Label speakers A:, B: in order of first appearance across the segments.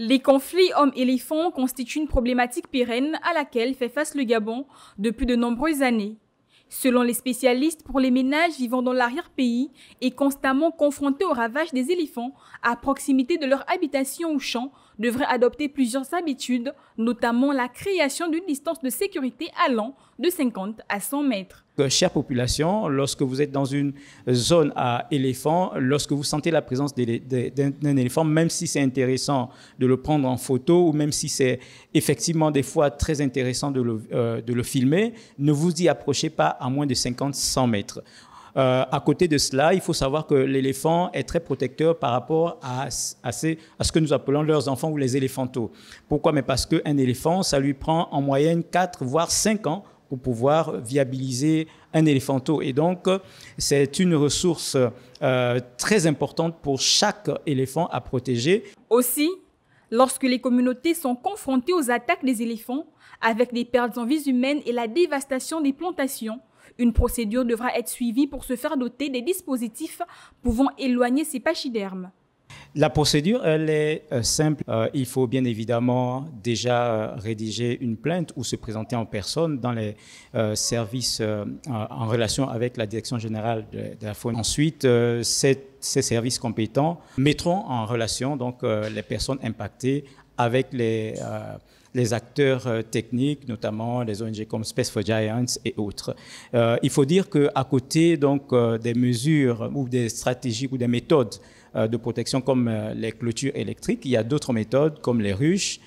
A: Les conflits hommes-éléphants constituent une problématique pérenne à laquelle fait face le Gabon depuis de nombreuses années. Selon les spécialistes, pour les ménages vivant dans l'arrière-pays et constamment confrontés aux ravages des éléphants à proximité de leur habitation ou champ, devraient adopter plusieurs habitudes, notamment la création d'une distance de sécurité allant de 50 à 100 mètres
B: chère population, lorsque vous êtes dans une zone à éléphants, lorsque vous sentez la présence d'un éléphant, même si c'est intéressant de le prendre en photo ou même si c'est effectivement des fois très intéressant de le, euh, filmer, ne vous y approchez pas à moins de 50-100 mètres. Euh, à côté de cela, il faut savoir que l'éléphant est très protecteur par rapport à, à, ce que nous appelons leurs enfants ou les éléphantaux. Pourquoi Mais parce qu'un éléphant, ça lui prend en moyenne 4 voire 5 ans pour pouvoir viabiliser un éléphanto. Et donc, c'est une ressource euh, très importante pour chaque éléphant à protéger. Aussi,
A: lorsque les communautés sont confrontées aux attaques des éléphants, avec des pertes en vies humaines et la dévastation des plantations, une procédure devra être suivie pour se faire doter des dispositifs pouvant éloigner ces pachydermes.
B: La procédure, elle est euh, simple. Euh, il faut bien évidemment déjà euh, rédiger une plainte ou se présenter en personne dans les services en relation avec la direction générale de, la faune. Ensuite, ces services compétents mettront en relation donc les personnes impactées avec les, euh, acteurs euh, techniques, notamment les ONG comme Space for Giants et autres. Euh, il faut dire qu'à côté donc, des mesures ou des stratégies ou des méthodes de protection comme les clôtures électriques, il y a d'autres méthodes comme les ruches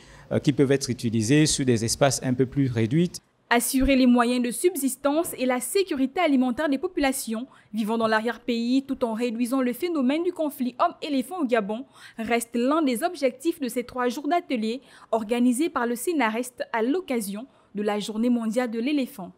B: qui peuvent être utilisées sur des espaces un peu plus réduits.
A: Assurer les moyens de subsistance et la sécurité alimentaire des populations vivant dans l'arrière-pays tout en réduisant le phénomène du conflit homme-éléphant au Gabon reste l'un des objectifs de ces trois jours d'atelier organisés par le scénariste à l'occasion de la Journée mondiale de l'éléphant.